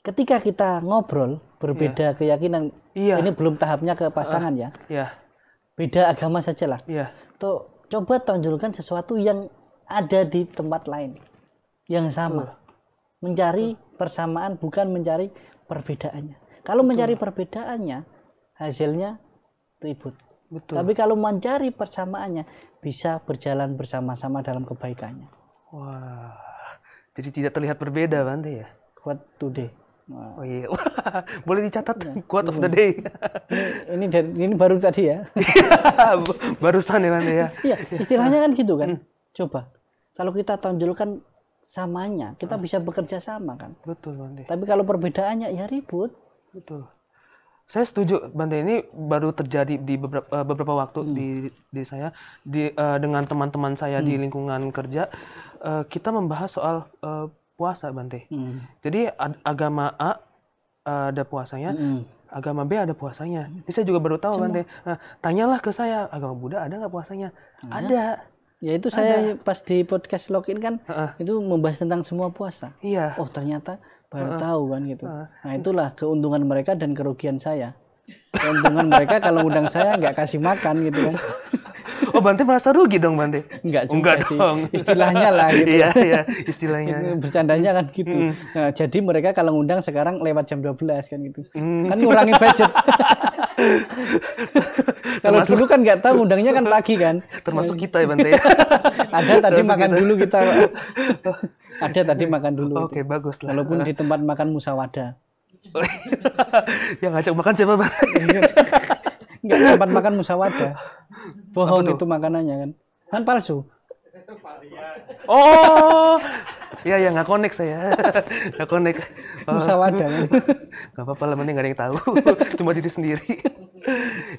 Ketika kita ngobrol berbeda yeah. keyakinan, yeah. ini belum tahapnya ke pasangan uh, ya. Yeah. Beda agama saja lah. Yeah. Tuh, coba tonjolkan sesuatu yang ada di tempat lain yang sama. Uh. Mencari persamaan bukan mencari perbedaannya. Kalau Betul. mencari perbedaannya, hasilnya ribut. Betul. Tapi kalau mencari persamaannya bisa berjalan bersama-sama dalam kebaikannya. Wah. Jadi tidak terlihat berbeda Bante ya. Kuat today. Wah. Oh iya. Wah, boleh dicatat ya. quote of the iya. day. ini ini, dari, ini baru tadi ya. Barusan ya Bante ya. Iya, istilahnya kan gitu kan. Hmm. Coba kalau kita tonjolkan samanya, kita ah. bisa bekerja sama kan. Betul Bante. Tapi kalau perbedaannya ya ribut. Betul. Saya setuju, bantai ini baru terjadi di beberapa, eh, beberapa waktu hmm. di di saya di uh, dengan teman-teman saya hmm. di lingkungan kerja uh, kita membahas soal uh, puasa, bantai Hmm. Jadi ad, agama A uh, ada puasanya, hmm. agama B ada puasanya. Ini saya juga baru tahu, bantai Nah, tanyalah ke saya, agama Buddha ada nggak puasanya? Hmm. Ada. Ya itu ada. saya pas di podcast login kan -uh. itu membahas tentang semua puasa. Iya. Oh, ternyata baru uh, tahu kan gitu. Uh, nah itulah keuntungan mereka dan kerugian saya. Keuntungan mereka kalau undang saya nggak kasih makan gitu kan. Oh Bante merasa rugi dong Bante? Enggak oh, juga Enggak sih. Dong. Istilahnya lah gitu. iya, iya, istilahnya. Bercandanya kan gitu. Mm. Nah, jadi mereka kalau ngundang sekarang lewat jam 12 kan gitu. Mm. Kan ngurangin budget. kalau termasuk, dulu kan nggak tahu undangnya kan pagi kan. Termasuk kita ya Bante Ada tadi termasuk makan kita. dulu kita. Ada tadi makan dulu. Oke, itu. bagus lah. Walaupun di tempat makan musawada. Yang ngajak makan siapa Bante? Iya nggak sempat makan musawada bohong itu makanannya kan kan palsu oh iya ya nggak connect saya nggak connect oh. musawada kan nggak apa-apa lah mending nggak ada yang tahu cuma diri sendiri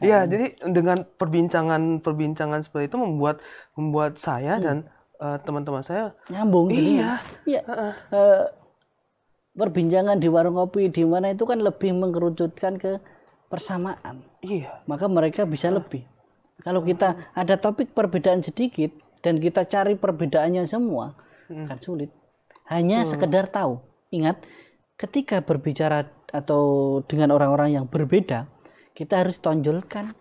iya jadi dengan perbincangan perbincangan seperti itu membuat membuat saya hmm. dan eh, teman-teman saya nyambung gitu. iya iya eh, perbincangan di warung kopi di mana itu kan lebih mengerucutkan ke persamaan. Iya. Maka mereka bisa nah. lebih. Kalau kita ada topik perbedaan sedikit dan kita cari perbedaannya semua, hmm. akan sulit. Hanya hmm. sekedar tahu. Ingat, ketika berbicara atau dengan orang-orang yang berbeda, kita harus tonjolkan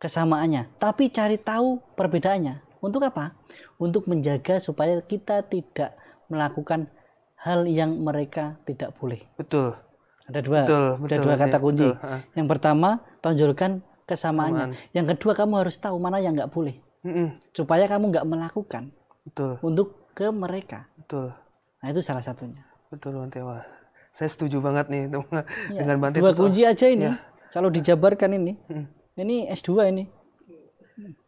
kesamaannya, tapi cari tahu perbedaannya. Untuk apa? Untuk menjaga supaya kita tidak melakukan hal yang mereka tidak boleh. Betul. Ada dua, betul, betul, ada dua iya, kata kunci. Betul, Yang pertama tonjolkan kesamaannya. Kesamaan. Yang kedua kamu harus tahu mana yang nggak boleh, mm -mm. supaya kamu nggak melakukan betul. untuk ke mereka. Betul. Nah itu salah satunya. Betul, Tewa. Saya setuju banget nih ya, dengan Bante. Dua kunci aja ini. Ya. Kalau dijabarkan ini, mm. ini S2 ini.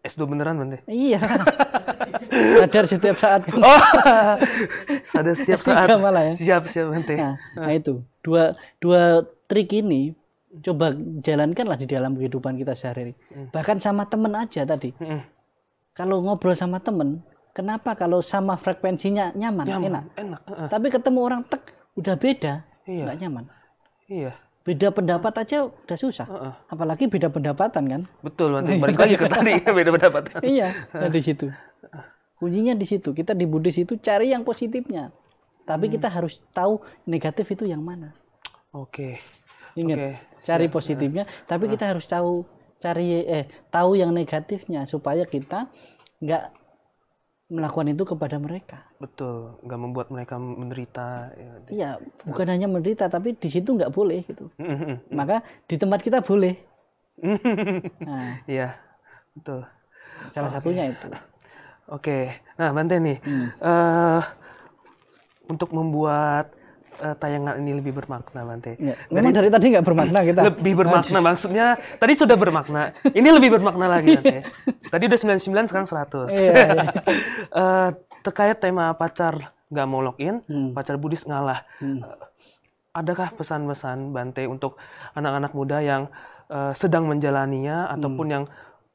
S2 beneran Bante? Iya. sadar setiap saat oh sadar setiap S3 saat malah ya siap siap nanti nah, nah, nah itu dua dua trik ini coba jalankanlah di dalam kehidupan kita sehari-hari hmm. bahkan sama temen aja tadi hmm. kalau ngobrol sama temen kenapa kalau sama frekuensinya nyaman, nyaman enak, enak. Uh. tapi ketemu orang tek udah beda iya. nggak nyaman iya beda pendapat aja udah susah. Uh -uh. Apalagi beda pendapatan kan. Betul, nanti iya. balik lagi ke tadi beda pendapatan. iya, nah di situ. Kuncinya di situ. Kita di Buddhis itu cari yang positifnya. Tapi hmm. kita harus tahu negatif itu yang mana. Oke. Okay. Ingat, okay. cari positifnya, Nah. tapi kita harus tahu cari eh tahu yang negatifnya supaya kita nggak melakukan itu kepada mereka. Betul, nggak membuat mereka menderita. Ya. Iya, bukan hanya menderita, tapi di situ nggak boleh gitu. Maka di tempat kita boleh. nah, iya, betul. Salah okay. satunya itu. Oke, okay. nah Bante nih, hmm. uh, untuk membuat uh, tayangan ini lebih bermakna, Bante. Ya. Memang dari, dari tadi nggak bermakna kita. Lebih bermakna, maksudnya tadi sudah bermakna. Ini lebih bermakna lagi, Bante. Iya. tadi udah 99, sekarang 100. Iya, iya. uh, terkait tema pacar nggak mau login, hmm. pacar Budis ngalah. Hmm. Eh, adakah pesan-pesan Bante untuk anak-anak muda yang uh, sedang menjalaninya ataupun hmm. yang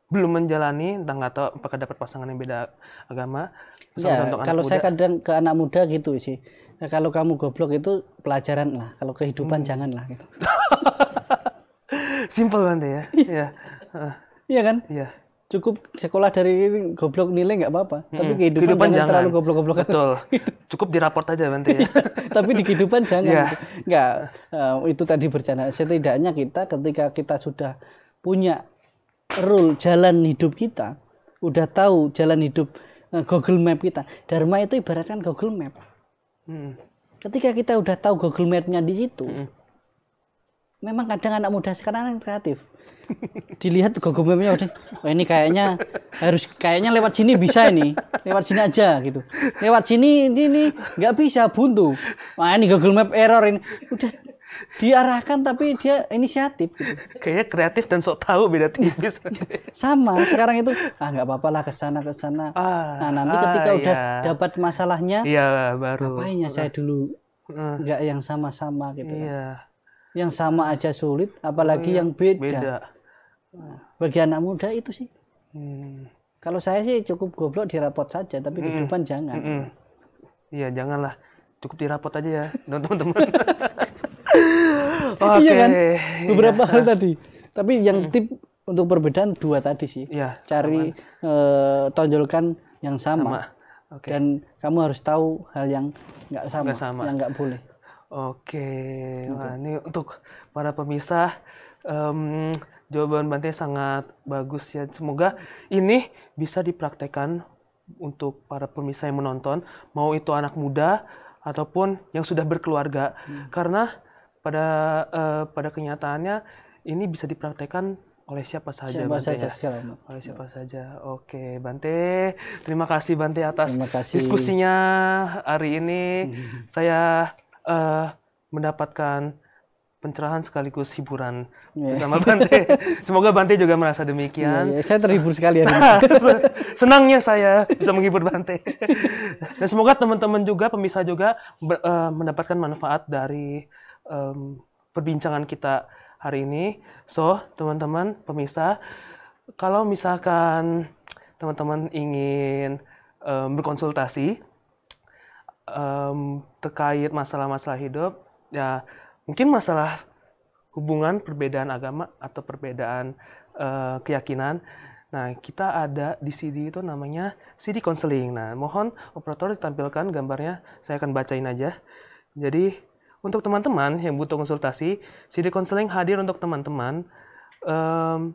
belum menjalani entah nggak tahu apakah dapat pasangan yang beda agama pesan ya, untuk kalau anak saya muda. kadang ke anak muda gitu sih nah, kalau kamu goblok itu pelajaran lah kalau kehidupan hmm. lah. gitu simple nanti ya iya uh, iya kan iya cukup sekolah dari goblok nilai nggak apa-apa hmm. tapi kehidupan, kehidupan jangan, jangan terlalu goblok-goblok betul gitu. cukup di raport aja nanti ya tapi di kehidupan jangan yeah. nggak uh, itu tadi bercanda setidaknya kita ketika kita sudah punya rule jalan hidup kita udah tahu jalan hidup eh, Google Map kita. Dharma itu ibaratkan Google Map. Hmm. Ketika kita udah tahu Google Map-nya di situ, hmm. memang kadang anak muda sekarang yang kreatif. Dilihat Google Map-nya udah, oh ini kayaknya harus kayaknya lewat sini bisa ini, lewat sini aja gitu. Lewat sini ini nggak bisa buntu. Wah ini Google Map error ini. Udah diarahkan tapi dia inisiatif gitu. kayaknya kreatif dan sok tahu beda tipis sama sekarang itu ah nggak apa-apa lah kesana kesana ah, nah nanti ah, ketika iya. udah dapat masalahnya iya baru ngapain ya, saya dulu nggak yang sama-sama gitu kan. iya. yang sama aja sulit apalagi iya, yang beda, beda. Nah, bagi anak muda itu sih hmm. kalau saya sih cukup goblok di rapot saja tapi kehidupan mm depan jangan mm -mm. iya janganlah cukup di rapot aja ya teman-teman okay. Iya kan? Beberapa yeah. hal iya. tadi. Tapi yang hmm. tip untuk perbedaan dua tadi sih. Yeah, Cari e, tonjolkan yang sama. sama. Okay. Dan kamu harus tahu hal yang nggak sama, gak sama, yang nggak boleh. Oke, okay. Gitu. ini untuk para pemisah um, jawaban Bante sangat bagus ya. Semoga ini bisa dipraktekkan untuk para pemirsa yang menonton, mau itu anak muda ataupun yang sudah berkeluarga. Hmm. Karena pada uh, pada kenyataannya ini bisa dipraktekkan oleh siapa saja siapa Bante saja ya? oleh siapa ya. saja oke Bante terima kasih Bante atas kasih. diskusinya hari ini saya uh, mendapatkan pencerahan sekaligus hiburan yeah. bersama Bante semoga Bante juga merasa demikian yeah, yeah. saya terhibur sekali ya senangnya saya bisa menghibur Bante dan semoga teman-teman juga pemirsa juga uh, mendapatkan manfaat dari um, perbincangan kita hari ini. So, teman-teman pemirsa, kalau misalkan teman-teman ingin um, berkonsultasi um, terkait masalah-masalah hidup, ya mungkin masalah hubungan perbedaan agama atau perbedaan uh, keyakinan. Nah, kita ada di CD itu namanya CD Counseling. Nah, mohon operator ditampilkan gambarnya. Saya akan bacain aja. Jadi, untuk teman-teman yang butuh konsultasi, CD Counseling hadir untuk teman-teman. Um,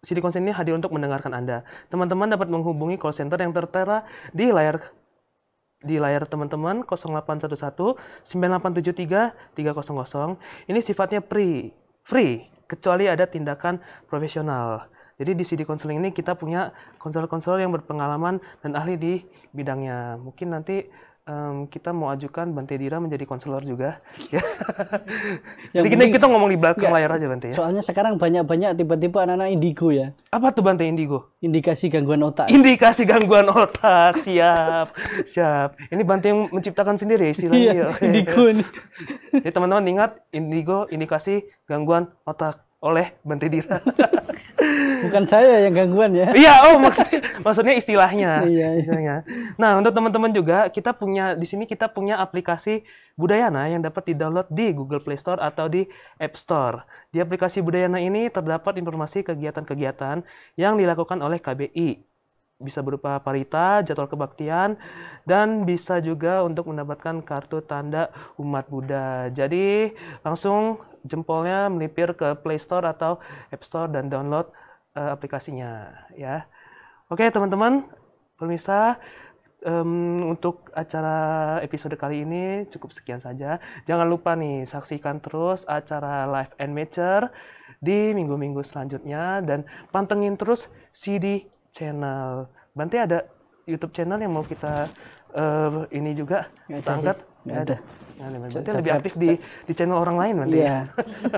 CD Counseling ini hadir untuk mendengarkan Anda. Teman-teman dapat menghubungi call center yang tertera di layar di layar teman-teman 0811 9873 300. Ini sifatnya free, free kecuali ada tindakan profesional. Jadi di CD counseling ini kita punya konselor-konselor yang berpengalaman dan ahli di bidangnya. Mungkin nanti um, kita mau ajukan Bante Dira menjadi konselor juga. Yes. ya, Jadi kita, ngomong di belakang enggak, layar aja Bante ya. Soalnya sekarang banyak-banyak tiba-tiba anak-anak indigo ya. Apa tuh Bante indigo? Indikasi gangguan otak. Indikasi gangguan otak. Siap. Siap. Ini Bante yang menciptakan sendiri ya istilahnya. Iya, ya. indigo ini. Jadi ya, teman-teman ingat indigo indikasi gangguan otak oleh dira Bukan saya yang gangguan ya. iya, oh maksudnya, maksudnya istilahnya. Iya, iya, istilahnya. Nah, untuk teman-teman juga kita punya di sini kita punya aplikasi Budayana yang dapat di-download di Google Play Store atau di App Store. Di aplikasi Budayana ini terdapat informasi kegiatan-kegiatan yang dilakukan oleh KBI bisa berupa parita, jadwal kebaktian, dan bisa juga untuk mendapatkan kartu tanda umat Buddha. Jadi langsung jempolnya melipir ke Play Store atau App Store dan download uh, aplikasinya ya. Oke teman-teman, pemirsa um, untuk acara episode kali ini cukup sekian saja. Jangan lupa nih saksikan terus acara Live and Mature di minggu-minggu selanjutnya dan pantengin terus CD channel. Bante ada YouTube channel yang mau kita uh, ini juga kita angkat? ada. Nah, lebih aktif di di channel orang lain nanti. Iya. Ya?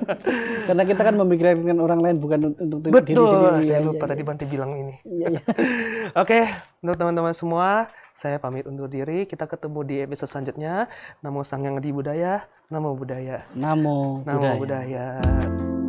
Karena kita kan memikirkan orang lain bukan untuk diri sendiri. Betul. Iya, iya, saya lupa iya. tadi Banti bilang ini. Oke, untuk teman-teman semua, saya pamit undur diri. Kita ketemu di episode selanjutnya. Namo Sang Yang Di Budaya, Namo Budaya. Namo, Namo budaya.